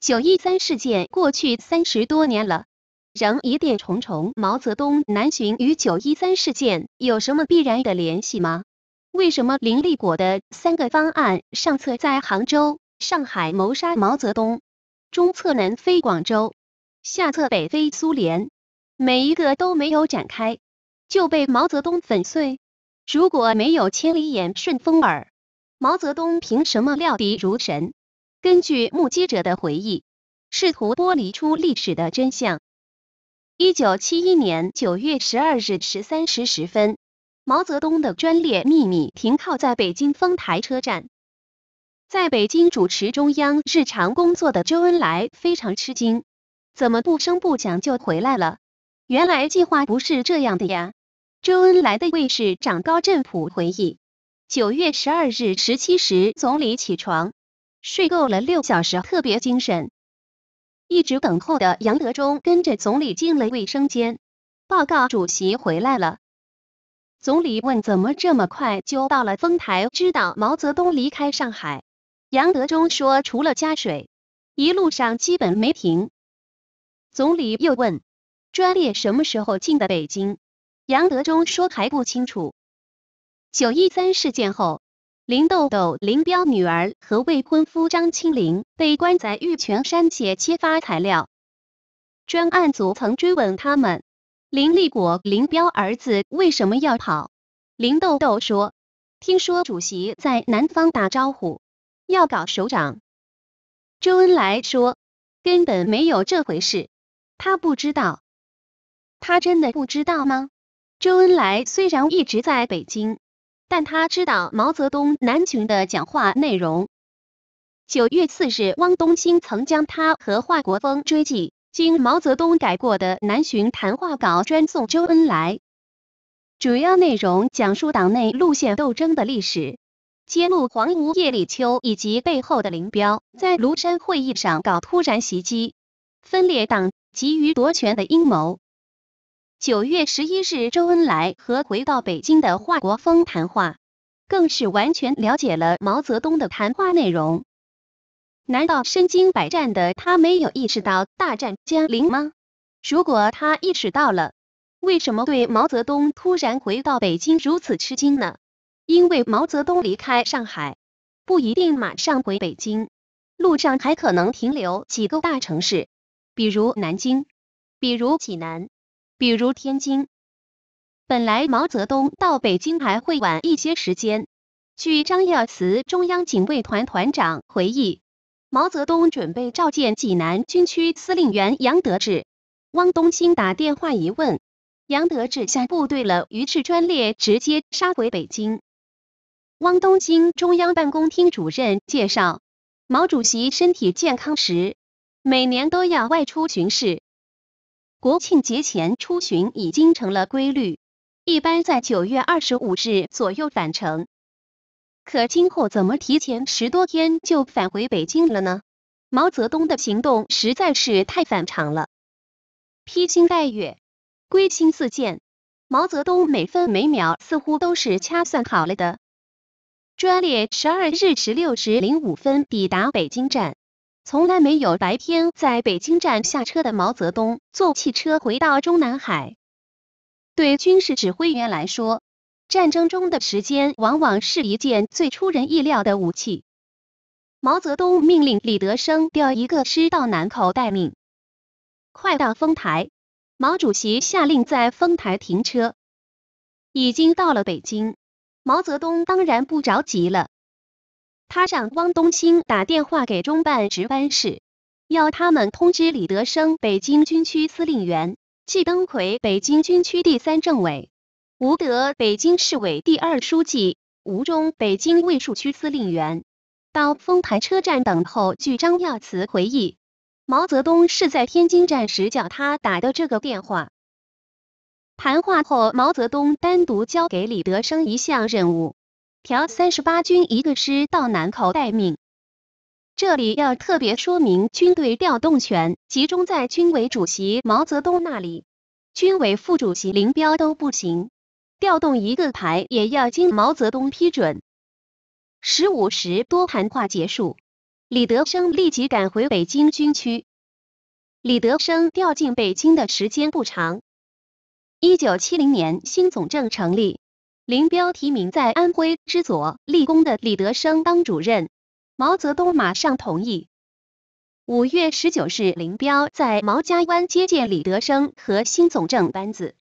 九一三事件过去三十多年了，仍疑点重重。毛泽东南巡与九一三事件有什么必然的联系吗？为什么林立果的三个方案上策在杭州、上海谋杀毛泽东，中策南飞广州，下策北飞苏联，每一个都没有展开，就被毛泽东粉碎。如果没有千里眼、顺风耳，毛泽东凭什么料敌如神？根据目击者的回忆，试图剥离出历史的真相。一九七一年九月十二日十三时十分，毛泽东的专列秘密停靠在北京丰台车站。在北京主持中央日常工作的周恩来非常吃惊：“怎么不声不响就回来了？原来计划不是这样的呀！”周恩来的卫士长高振普回忆：九月十二日十七时，总理起床。睡够了六小时，特别精神。一直等候的杨德忠跟着总理进了卫生间，报告主席回来了。总理问：“怎么这么快就到了丰台？知道毛泽东离开上海？”杨德忠说：“除了加水，一路上基本没停。”总理又问：“专列什么时候进的北京？”杨德忠说：“还不清楚。”九一三事件后。林豆豆、林彪女儿和未婚夫张清玲被关在玉泉山且揭发材料。专案组曾追问他们：“林立果、林彪儿子为什么要跑？”林豆豆说：“听说主席在南方打招呼，要搞首长。”周恩来说：“根本没有这回事，他不知道。”他真的不知道吗？周恩来虽然一直在北京。但他知道毛泽东南巡的讲话内容。九月四日，汪东兴曾将他和华国锋追记经毛泽东改过的南巡谈话稿，专送周恩来。主要内容讲述党内路线斗争的历史，揭露黄吴叶立秋以及背后的林彪在庐山会议上搞突然袭击、分裂党、急于夺权的阴谋。九月十一日，周恩来和回到北京的华国锋谈话，更是完全了解了毛泽东的谈话内容。难道身经百战的他没有意识到大战将临吗？如果他意识到了，为什么对毛泽东突然回到北京如此吃惊呢？因为毛泽东离开上海不一定马上回北京，路上还可能停留几个大城市，比如南京，比如济南。比如天津，本来毛泽东到北京还会晚一些时间。据张耀祠中央警卫团团长回忆，毛泽东准备召见济南军区司令员杨得志、汪东兴打电话一问，杨得志下部队了，于是专列直接杀回北京。汪东兴中央办公厅主任介绍，毛主席身体健康时，每年都要外出巡视。国庆节前出巡已经成了规律，一般在九月二十五日左右返程。可今后怎么提前十多天就返回北京了呢？毛泽东的行动实在是太反常了。披星戴月，归心似箭，毛泽东每分每秒似乎都是掐算好了的。专列十二日十六时零五分抵达北京站。从来没有白天在北京站下车的毛泽东坐汽车回到中南海。对军事指挥员来说，战争中的时间往往是一件最出人意料的武器。毛泽东命令李德生调一个师到南口待命。快到丰台，毛主席下令在丰台停车。已经到了北京，毛泽东当然不着急了。他让汪东兴打电话给中办值班室，要他们通知李德生、北京军区司令员季登奎、北京军区第三政委吴德、北京市委第二书记吴忠、北京卫戍区司令员到丰台车站等候。据张耀祠回忆，毛泽东是在天津站时叫他打的这个电话。谈话后，毛泽东单独交给李德生一项任务。调三十八军一个师到南口待命。这里要特别说明，军队调动权集中在军委主席毛泽东那里，军委副主席林彪都不行，调动一个排也要经毛泽东批准。十五时多谈话结束，李德生立即赶回北京军区。李德生调进北京的时间不长，一九七零年新总政成立。林彪提名在安徽之左立功的李德生当主任，毛泽东马上同意。五月十九日，林彪在毛家湾接见李德生和新总政班子，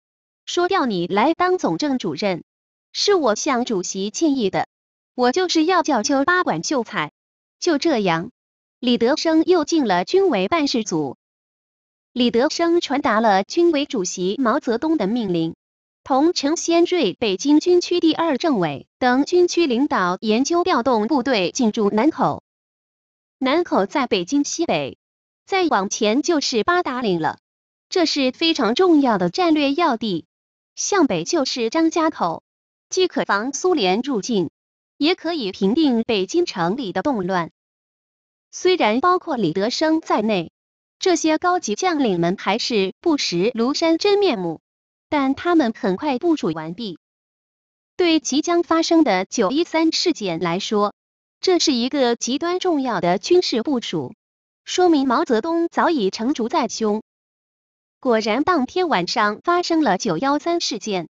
说：“调你来当总政主任，是我向主席建议的，我就是要叫就八管秀才。”就这样，李德生又进了军委办事组。李德生传达了军委主席毛泽东的命令。同陈先瑞、北京军区第二政委等军区领导研究调动部队进驻南口。南口在北京西北，再往前就是八达岭了，这是非常重要的战略要地。向北就是张家口，既可防苏联入境，也可以平定北京城里的动乱。虽然包括李德生在内，这些高级将领们还是不识庐山真面目。但他们很快部署完毕。对即将发生的九一三事件来说，这是一个极端重要的军事部署，说明毛泽东早已成竹在胸。果然，当天晚上发生了九一三事件。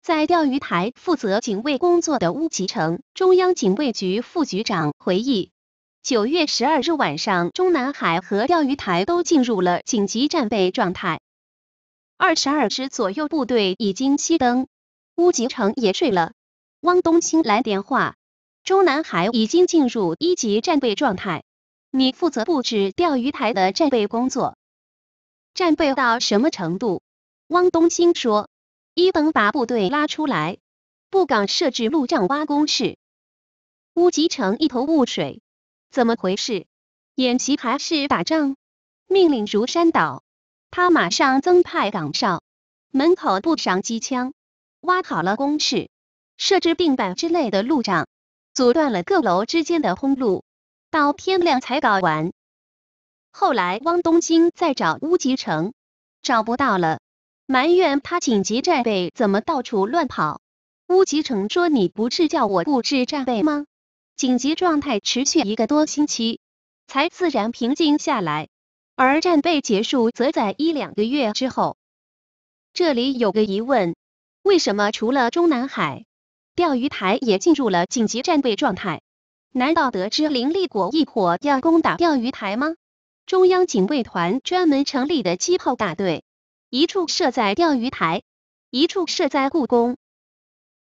在钓鱼台负责警卫工作的乌吉成，中央警卫局副局长回忆：九月十二日晚上，中南海和钓鱼台都进入了紧急战备状态。二十二师左右部队已经熄灯，乌集城也睡了。汪东兴来电话，中南海已经进入一级战备状态，你负责布置钓鱼台的战备工作。战备到什么程度？汪东兴说，一等把部队拉出来，不敢设置路障、挖工事。乌集城一头雾水，怎么回事？演习还是打仗？命令如山倒。他马上增派岗哨，门口布上机枪，挖好了工事，设置钉板之类的路障，阻断了各楼之间的通路，到天亮才搞完。后来汪东兴在找乌吉成，找不到了，埋怨他紧急战备怎么到处乱跑。乌吉成说：“你不是叫我布置战备吗？”紧急状态持续一个多星期，才自然平静下来。而战备结束则在一两个月之后。这里有个疑问：为什么除了中南海，钓鱼台也进入了紧急战备状态？难道得知林立果一伙要攻打钓鱼台吗？中央警卫团专门成立的机炮大队，一处设在钓鱼台，一处设在故宫。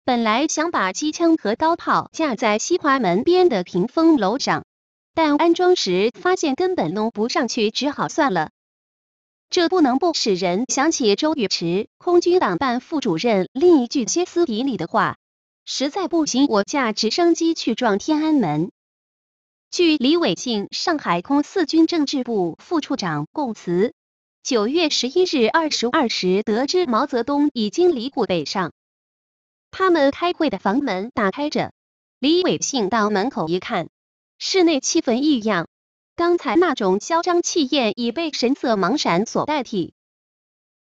本来想把机枪和高炮架在西华门边的屏风楼上。但安装时发现根本弄不上去，只好算了。这不能不使人想起周宇驰空军党办副主任另一句歇斯底里的话：“实在不行，我驾直升机去撞天安门。”据李伟庆上海空四军政治部副处长供词，九月十一日二十二时得知毛泽东已经离沪北上，他们开会的房门打开着，李伟庆到门口一看。室内气氛异样，刚才那种嚣张气焰已被神色茫然所代替。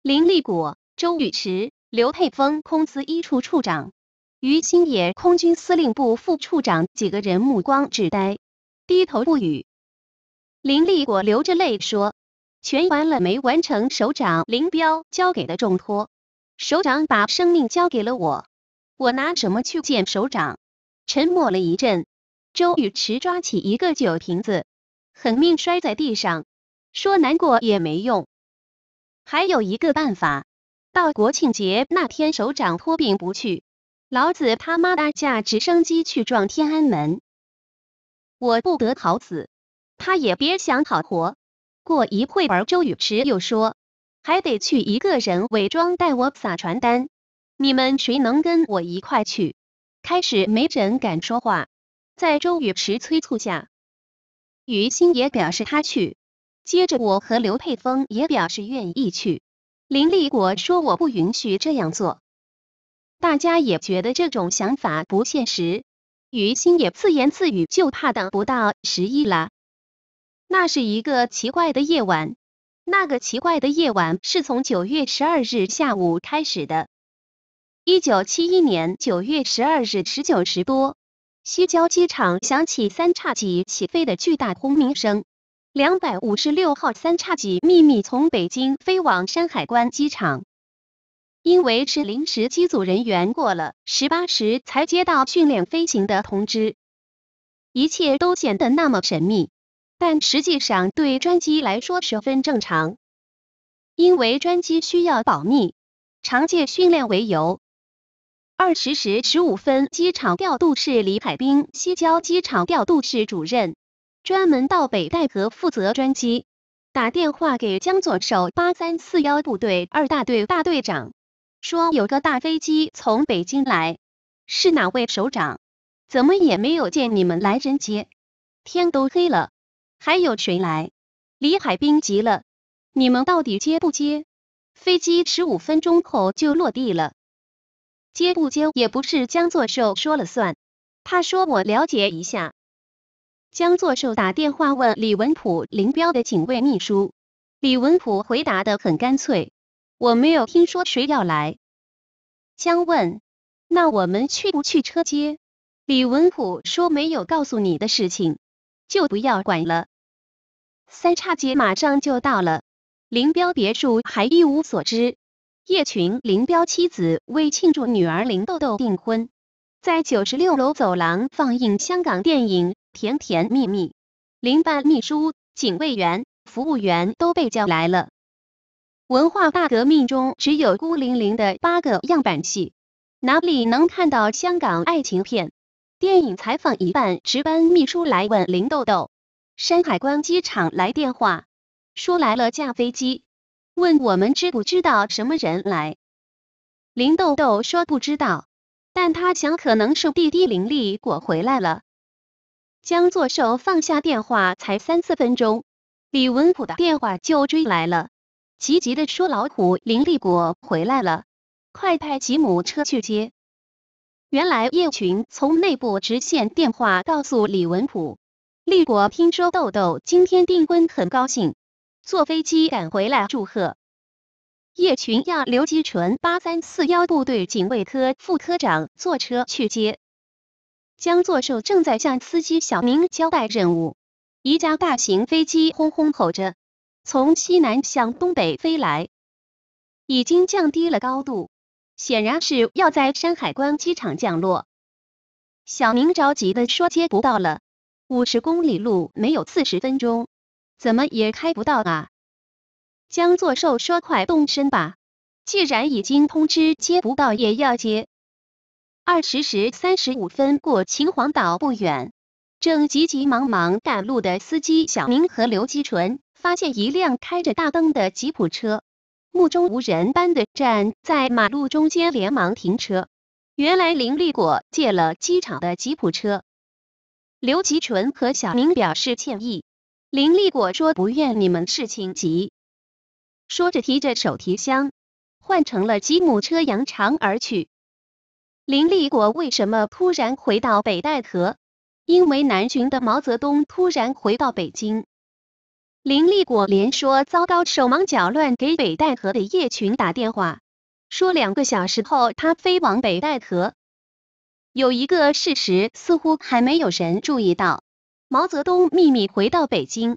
林立果、周宇驰、刘佩峰、空司一处处长、于清野空军司令部副处长几个人目光直呆，低头不语。林立果流着泪说：“全完了，没完成首长林彪交给的重托。首长把生命交给了我，我拿什么去见首长？”沉默了一阵。周雨驰抓起一个酒瓶子，狠命摔在地上，说：“难过也没用，还有一个办法，到国庆节那天首长托病不去，老子他妈的驾直升机去撞天安门，我不得好死，他也别想好活。”过一会儿，周雨驰又说：“还得去一个人伪装，带我撒传单，你们谁能跟我一块去？”开始没准敢说话。在周雨池催促下，于心也表示他去。接着，我和刘佩峰也表示愿意去。林立国说：“我不允许这样做。”大家也觉得这种想法不现实。于心也自言自语：“就怕等不到十一了。”那是一个奇怪的夜晚。那个奇怪的夜晚是从九月十二日下午开始的。一九七一年九月十二日十九时多。西郊机场响起三叉戟起飞的巨大轰鸣声。两百五十六号三叉戟秘密从北京飞往山海关机场，因为是临时机组人员，过了十八时才接到训练飞行的通知。一切都显得那么神秘，但实际上对专机来说十分正常，因为专机需要保密，常借训练为由。二十时十五分，机场调度室李海兵，西郊机场调度室主任，专门到北戴河负责专机，打电话给江左手八三四幺部队二大队大队长，说有个大飞机从北京来，是哪位首长？怎么也没有见你们来人接？天都黑了，还有谁来？李海兵急了，你们到底接不接？飞机十五分钟后就落地了。接不接也不是江作寿说了算。他说：“我了解一下。”江作寿打电话问李文普林彪的警卫秘书。李文普回答的很干脆：“我没有听说谁要来。”江问：“那我们去不去车接？”李文普说：“没有告诉你的事情，就不要管了。”三岔街马上就到了，林彪别墅还一无所知。叶群、林彪妻子为庆祝女儿林豆豆订婚，在九十六楼走廊放映香港电影《甜甜蜜蜜》，林办秘书、警卫员、服务员都被叫来了。文化大革命中，只有孤零零的八个样板戏，哪里能看到香港爱情片？电影采访一半，值班秘书来问林豆豆：“山海关机场来电话，说来了架飞机。”问我们知不知道什么人来？林豆豆说不知道，但他想可能是弟弟林立果回来了。江作寿放下电话才三四分钟，李文普的电话就追来了，急急的说：“老虎，林立果回来了，快派吉姆车去接。”原来叶群从内部直线电话告诉李文普，立果听说豆豆今天订婚，很高兴。坐飞机赶回来祝贺，叶群要刘基纯八三四幺部队警卫科副科长坐车去接江作寿，正在向司机小明交代任务。一架大型飞机轰轰吼着从西南向东北飞来，已经降低了高度，显然是要在山海关机场降落。小明着急的说：“接不到了，五十公里路没有四十分钟。”怎么也开不到啊？江作寿说：“快动身吧，既然已经通知接不到，也要接。”二十时三十五分过秦皇岛不远，正急急忙忙赶路的司机小明和刘吉纯发现一辆开着大灯的吉普车，目中无人般的站在马路中间，连忙停车。原来林立果借了机场的吉普车。刘吉纯和小明表示歉意。林立果说：“不怨你们事情急。”说着提着手提箱，换成了吉姆车，扬长而去。林立果为什么突然回到北戴河？因为南巡的毛泽东突然回到北京。林立果连说：“糟糕，手忙脚乱。”给北戴河的叶群打电话，说两个小时后他飞往北戴河。有一个事实似乎还没有人注意到。毛泽东秘密回到北京，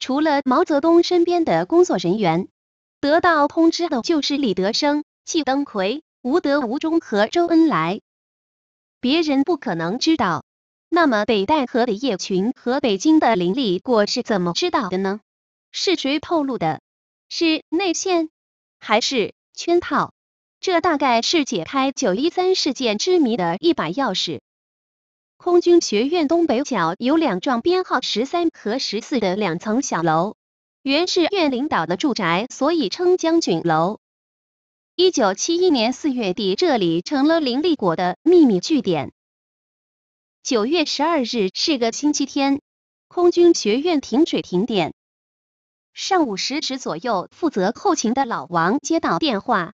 除了毛泽东身边的工作人员，得到通知的就是李德生、季登奎、吴德、吴忠和周恩来。别人不可能知道，那么北戴河的叶群和北京的林立果是怎么知道的呢？是谁透露的？是内线，还是圈套？这大概是解开九一三事件之谜的一把钥匙。空军学院东北角有两幢编号十三和十四的两层小楼，原是院领导的住宅，所以称将军楼。一九七一年四月底，这里成了林立国的秘密据点。九月十二日是个星期天，空军学院停水停电。上午十时左右，负责后勤的老王接到电话，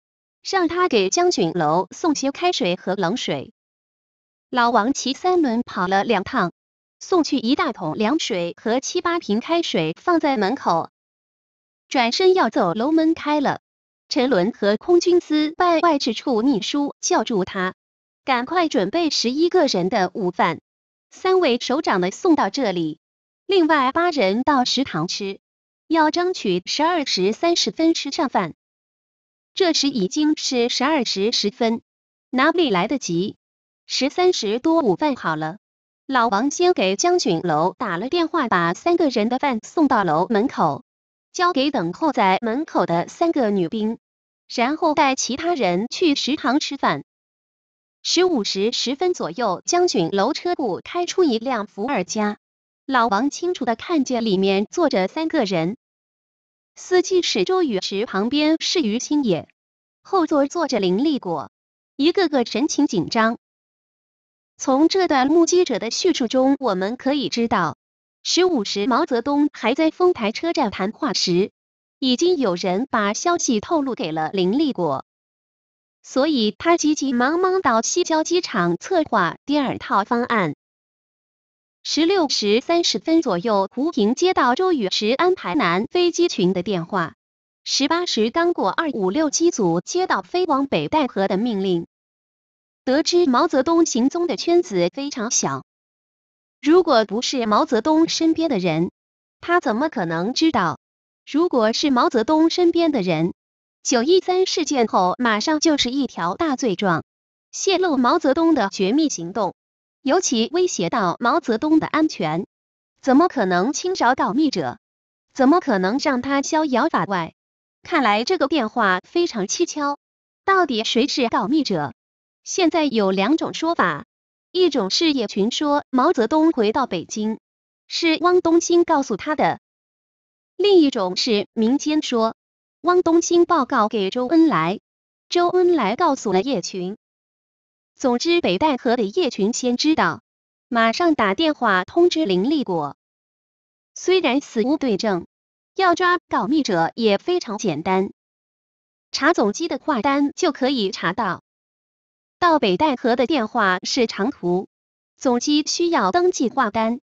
让他给将军楼送些开水和冷水。老王骑三轮跑了两趟，送去一大桶凉水和七八瓶开水放在门口，转身要走，楼门开了。陈伦和空军司办外事处秘书叫住他，赶快准备十一个人的午饭，三位首长的送到这里，另外八人到食堂吃，要争取十二时三十分吃上饭。这时已经是十二时十分，哪里来得及？十三时多，午饭好了。老王先给将军楼打了电话，把三个人的饭送到楼门口，交给等候在门口的三个女兵，然后带其他人去食堂吃饭。十五时十分左右，将军楼车库开出一辆伏尔加，老王清楚的看见里面坐着三个人，司机是周雨池，旁边是于清野，后座坐着林立果，一个个神情紧张。从这段目击者的叙述中，我们可以知道，十五时毛泽东还在丰台车站谈话时，已经有人把消息透露给了林立果，所以他急急忙忙到西郊机场策划第二套方案。十六时三十分左右，胡平接到周宇驰安排南飞机群的电话。十八时刚过，二五六机组接到飞往北戴河的命令。得知毛泽东行踪的圈子非常小，如果不是毛泽东身边的人，他怎么可能知道？如果是毛泽东身边的人，九一三事件后马上就是一条大罪状，泄露毛泽东的绝密行动，尤其威胁到毛泽东的安全，怎么可能轻饶告密者？怎么可能让他逍遥法外？看来这个电话非常蹊跷，到底谁是告密者？现在有两种说法，一种是叶群说毛泽东回到北京是汪东兴告诉他的，另一种是民间说汪东兴报告给周恩来，周恩来告诉了叶群。总之，北戴河的叶群先知道，马上打电话通知林立果。虽然死无对证，要抓告密者也非常简单，查总机的话单就可以查到。到北戴河的电话是长途，总机需要登记话单。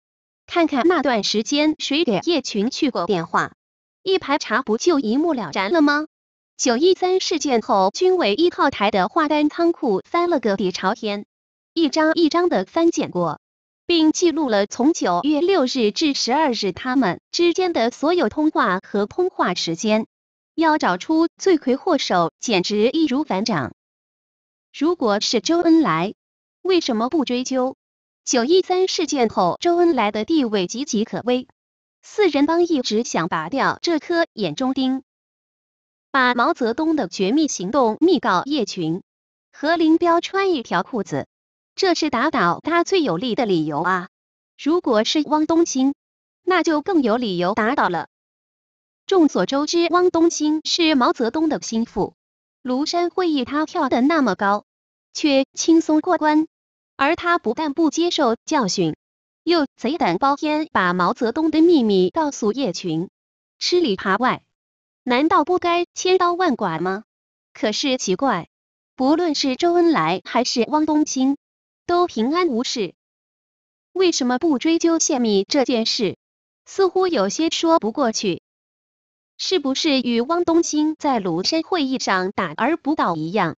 看看那段时间谁给叶群去过电话，一排查不就一目了然了吗？九一三事件后，军委一号台的话单仓库翻了个底朝天，一张一张的翻检过，并记录了从九月六日至十二日他们之间的所有通话和通话时间。要找出罪魁祸首，简直易如反掌。如果是周恩来，为什么不追究九一三事件后周恩来的地位岌岌可危？四人帮一直想拔掉这颗眼中钉，把毛泽东的绝密行动密告叶群和林彪穿一条裤子，这是打倒他最有力的理由啊！如果是汪东兴，那就更有理由打倒了。众所周知，汪东兴是毛泽东的心腹。庐山会议，他跳得那么高，却轻松过关；而他不但不接受教训，又贼胆包天，把毛泽东的秘密告诉叶群，吃里扒外，难道不该千刀万剐吗？可是奇怪，不论是周恩来还是汪东兴，都平安无事，为什么不追究泄密这件事？似乎有些说不过去。是不是与汪东兴在庐山会议上打而不倒一样，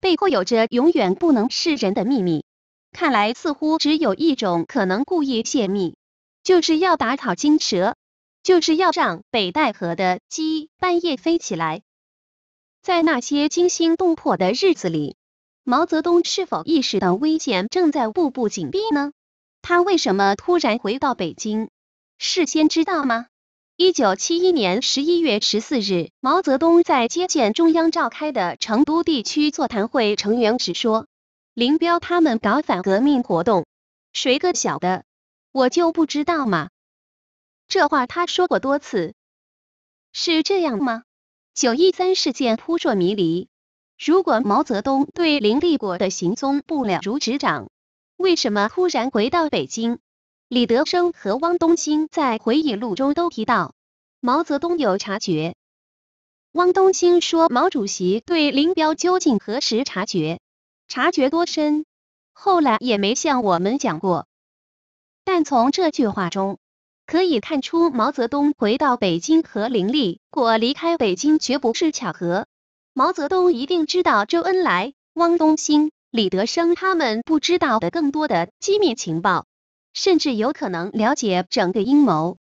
背后有着永远不能示人的秘密？看来似乎只有一种可能：故意泄密，就是要打草惊蛇，就是要让北戴河的鸡半夜飞起来。在那些惊心动魄的日子里，毛泽东是否意识到危险正在步步紧逼呢？他为什么突然回到北京？事先知道吗？一九七一年十一月十四日，毛泽东在接见中央召开的成都地区座谈会成员时说：“林彪他们搞反革命活动，谁个晓得？我就不知道嘛。”这话他说过多次。是这样吗？九一三事件扑朔迷离。如果毛泽东对林立果的行踪不了如指掌，为什么突然回到北京？李德生和汪东兴在回忆录中都提到，毛泽东有察觉。汪东兴说，毛主席对林彪究竟何时察觉、察觉多深，后来也没向我们讲过。但从这句话中可以看出，毛泽东回到北京和林立果离开北京绝不是巧合。毛泽东一定知道周恩来、汪东兴、李德生他们不知道的更多的机密情报。甚至有可能了解整个阴谋。